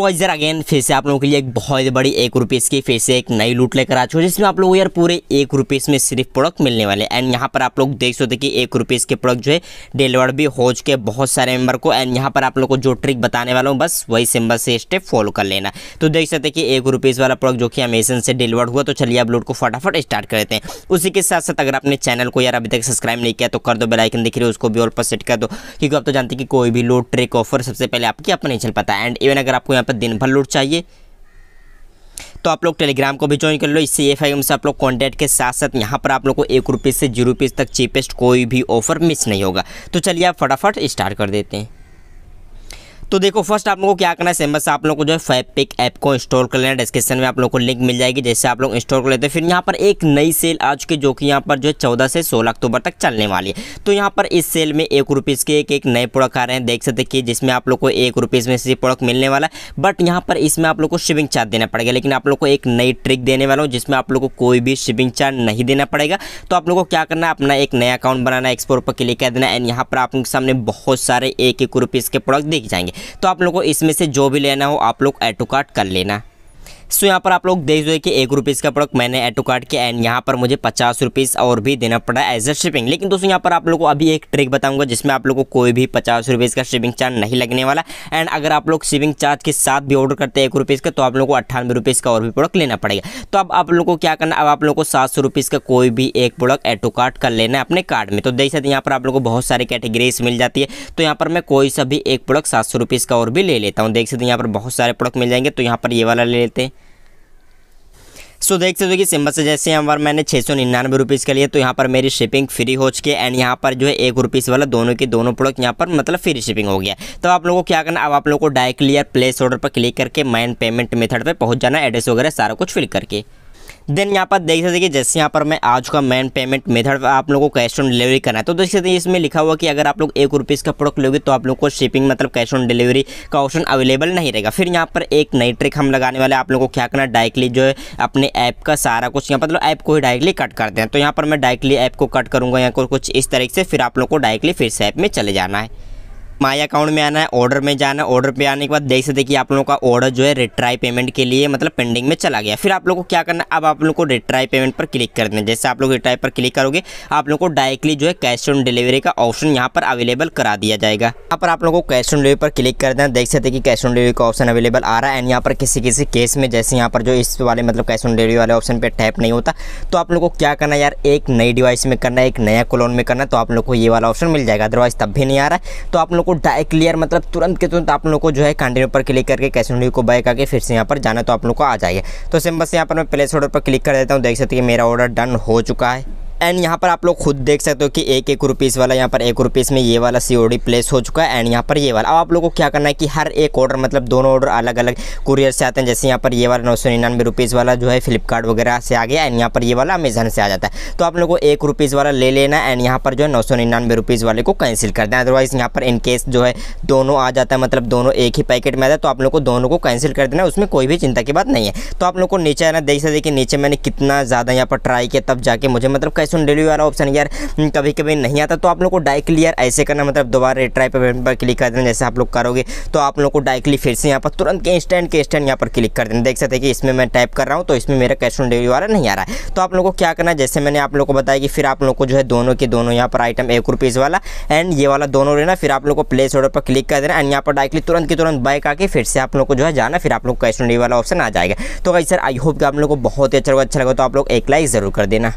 टॉयजर again फिर से आप लोगों के लिए एक बहुत बड़ी एक रुपीज़ की फिर से एक नई लूट लेकर आ चुके जिसमें आप लोगों को यार पूरे एक रुपीज़ में सिर्फ प्रोडक्ट मिलने वाले एंड यहाँ पर आप लोग देख सकते कि एक रुपीज़ के प्रोडक्ट जो है डिलीवर भी हो चुके बहुत सारे मेम्बर को एंड यहाँ पर आप लोग को जो ट्रिक बताने वाला हूँ बस वही सिंबल से स्टेप फॉलो कर लेना तो देख सकते कि एक रुपीज़ वाला प्रोडक्ट जो कि अमेजन से डिलीवर हुआ तो चलिए आप लूट को फटाफट स्टार्ट कर देते हैं उसी के साथ साथ अगर आपने चैनल को यार अभी तक सब्सक्राइब नहीं किया तो कर दो बेलाइकन दिख रही है उसको भी और पर सेट कर दो क्योंकि आप तो जानते कि कोई भी लूट ट्रिक ऑफर सबसे पहले आपकी अपना नहीं चल पाता एंड इवन अगर आपको यहाँ पर दिन भर लूट चाहिए तो आप लोग टेलीग्राम को भी ज्वाइन कर लो इससे एफ आई से आप लोग कॉन्टैक्ट के साथ साथ यहाँ पर आप लोग को एक रुपीज़ से जीरो रुपीज़ तक चीपेस्ट कोई भी ऑफर मिस नहीं होगा तो चलिए आप फटाफट स्टार्ट कर देते हैं तो देखो फर्स्ट आप लोगों को क्या करना है सिंबल से आप लोगों को जो है फाइव पिक ऐप को इंस्टॉल कर लेना डिस्क्रिप्शन में आप लोगों को लिंक मिल जाएगी जैसे आप लोग इंस्टॉल कर लेते हैं फिर यहाँ पर एक नई सेल आ चुकी है जो कि यहाँ पर जो है चौदह से सोलह अक्टूबर तक चलने वाली है तो यहाँ पर इस सेल में एक रुपीज़ के एक एक नए प्रोडक्ट आ रहे हैं देख सकते कि जिसमें आप लोग को एक रुपीज़ में से प्रोडक्ट मिलने वाला है बट यहाँ पर इसमें आप लोग को शिपिंग चार्ज देना पड़ेगा लेकिन आप लोग को एक नई ट्रिक देने वाला हूँ जिसमें आप लोग को कोई भी शिपिंग चार्ज नहीं देना पड़ेगा तो आप लोग को क्या करना है अपना एक नया अकाउंट बनाना एक्सपोर्ट पर क्लिक कर देना एंड यहाँ पर आप सामने बहुत सारे एक एक रुपीज़ के प्रोडक्ट दिख जाएंगे तो आप लोगों को इसमें से जो भी लेना हो आप लोग एटोकाट कर लेना सो यहाँ पर आप लोग देख दो कि एक रुपीज़ का प्रोडक्ट मैंने एटो काट के एंड यहाँ पर मुझे पचास रुपीज़ और भी देना पड़ा एज अ शिपिंग लेकिन दोस्तों यहाँ पर आप लोगों को अभी एक ट्रिक बताऊंगा जिसमें आप लोग को कोई भी पचास रुपीज़ का शिपिंग चार्ज नहीं लगने वाला एंड अगर आप लोग शिपिंग चार्ज के साथ भी ऑर्डर करते हैं एक रुपीज़ का तो आप लोग को अट्ठानवे रुपीज़ का और भी प्रोडक्ट लेना पड़ेगा तो अब आप लोग को क्या करना अब आप लोग को सात सौ रुपीज़ का कोई भी एक प्रोडक्ट एटो कार्ड कर लेना है अपने कार्ड में तो देख सकते यहाँ पर आप लोग को बहुत सारी कैटेगरीज मिल जाती है तो यहाँ पर मैं कोई सा भी एक प्रोडक्ट सात सौ रुपीज़ का और भी ले लेता हूँ देख सकते यहाँ पर बहुत सारे प्रोडक्ट मिल जाएंगे तो यहाँ पर ये वाला ले लेते हैं दोस्तों देख सकते हो कि सिंबल से जैसे यहाँ पर मैंने छः सौ निन्यानवे रुपीज़ का लिए तो यहाँ पर मेरी शिपिंग फ्री हो चुकी है एंड यहाँ पर जो है एक रुपीज़ वाला दोनों के दोनों प्रोडक्ट यहाँ पर मतलब फ्री शिपिंग हो गया तो आप लोगों को क्या करना अब आप लोगों को डायरेक्टली यार प्लेस ऑर्डर पर क्लिक करके माइन पेमेंट मेथड पर पहुँच जाना एड्रेस वगैरह सारा कुछ फिल करके देन यहाँ पर देख सकते हैं कि जैसे यहाँ पर मैं आज का मेन पेमेंट मेथड आप लोगों को कैश ऑन डिलीवरी करना है तो देख सकते हैं इसमें लिखा हुआ कि अगर आप लोग एक रुपीज़ का प्रोडक्ट लोगे तो आप लोग को शिपिंग मतलब कैश ऑन डिलीवरी का ऑप्शन अवेलेबल नहीं रहेगा फिर यहाँ पर एक नई ट्रिक हम लगाने वाले आप लोगों को क्या करना डायरेक्टली जो है अपने ऐप का सारा कुछ यहाँ मतलब ऐप को ही डायरेक्टली कट कर दें तो यहाँ पर मैं डायरेक्टली ऐप को कट करूँगा यहाँ कुछ इस तरीके से फिर आप लोग को डायरेक्टली फिर से ऐप में चले जाना है माई अकाउंट में आना है ऑर्डर में जाना है ऑर्डर पे आने के बाद देख सकते कि आप लोगों का ऑर्डर जो है रिट्राई पेमेंट के लिए मतलब पेंडिंग में चला गया फिर आप लोगों को क्या करना है अब आप लोगों को रिट्राई पेमेंट पर क्लिक कर देना जैसे आप लोग रिट्राई पर क्लिक करोगे आप लोगों को डायरेक्टली जो है कैश ऑन डिलीवरी का ऑप्शन यहाँ पर अवेलेबल करा दिया जाएगा यहाँ पर आप लोगों को कैश ऑन डिलीवरी पर क्लिक कर देना देख सकते कि कैश ऑन डिलीवरी का ऑप्शन अवेलेबल आ रहा है एंड यहाँ पर किसी किसी केस में जैसे यहाँ पर जो इस वाले मतलब कैश ऑन डिलीवरी वाले ऑप्शन पर टैप नहीं होता तो आप लोग को क्या करना यार एक नई डिवाइस में करना है एक नया कॉलोन में करना है तो आप लोग को ये वाला ऑप्शन मिल जाएगा अदरवाइज तब भी नहीं आ रहा है तो आप लोग को डायरेक्ट क्लियर मतलब तुरंत के तुरंत आप लोग को जो है कंटिन्यू पर क्लिक करके कैसे को बाय करके फिर से यहाँ पर जाना तो आप लोग को आ जाइए तो सिम बस यहाँ पर मैं प्लेस ऑर्डर पर क्लिक कर देता हूँ देख सकते हैं मेरा ऑर्डर डन हो चुका है एंड यहाँ पर आप लोग खुद देख सकते हो कि एक एक रुपीज़ वाला यहाँ पर एक रुपीस में ये वाला सी प्लेस हो चुका है एंड यहाँ पर ये वाला अब आप लोगों को क्या करना है कि हर एक ऑर्डर मतलब दोनों ऑर्डर अलग अलग कुरियर से आते हैं जैसे यहाँ पर ये वाला नौ सौ निन्यानवे रुपीज़ वाला जो है फ्लिपकार्ट वगैरह से आ गया एंड यहाँ पर ये वाला अमेजन से आ जाता है तो आप लोग को एक रुपीज़ वाला ले लेना एंड यहाँ पर जो है नौ सौ निन्यानवे रुपीज़ वाले को कैंसिल कर देना अदरवाइज़ यहाँ पर इनकेस जो है दोनों आ जाता है मतलब दोनों एक ही पैकेट में आता है तो आप लोग को दोनों को कैंसिल कर देना उसमें कोई भी चिंता की बात नहीं है तो आप लोग को नीचे आना देख सकते कि नीचे मैंने कितना ज़्यादा यहाँ पर ट्राई किया तब जाके मुझे मतलब कैसे कैश ऑन डिलीवरी वाला ऑप्शन यार हम्म, कभी कभी नहीं आता तो आप लोग को डायरेक्टली यार ऐसे करना मतलब दोबारा रिट्राई पेमेंट पर क्लिक कर देना जैसे आप लोग करोगे तो आप लोग को डायरेक्टली फिर से यहाँ पर तुरंत के इंस्टेंट के इंस्टेंट यहाँ पर क्लिक कर देना देख सकते हैं कि इसमें मैं टाइप कर रहा हूँ तो इसमें मेरा कैश ऑन डिलीवरी वाला नहीं आ रहा है तो आप लोग को क्या करना जैसे मैंने आप लोग को बताया कि फिर आप लोग को जो है दोनों के दोनों यहाँ पर आइटम एक रुपीज़ वाला एंड ये वाला दोनों लेना फिर आप लोग को प्लेस ऑर्डर पर क्लिक कर देना एंड यहाँ पर डायरेक्टली तुरंत की तुरंत बाइक आके फिर से आप लोग को जो है जाना फिर आप लोग कैश ऑन डिलीवरी वाला ऑप्शन आ जाएगा तो भाई सर आई होप कि आप लोग को बहुत ही अच्छा लगा अच्छा लगा तो आप लोग एक लाइक ज़रूर कर देना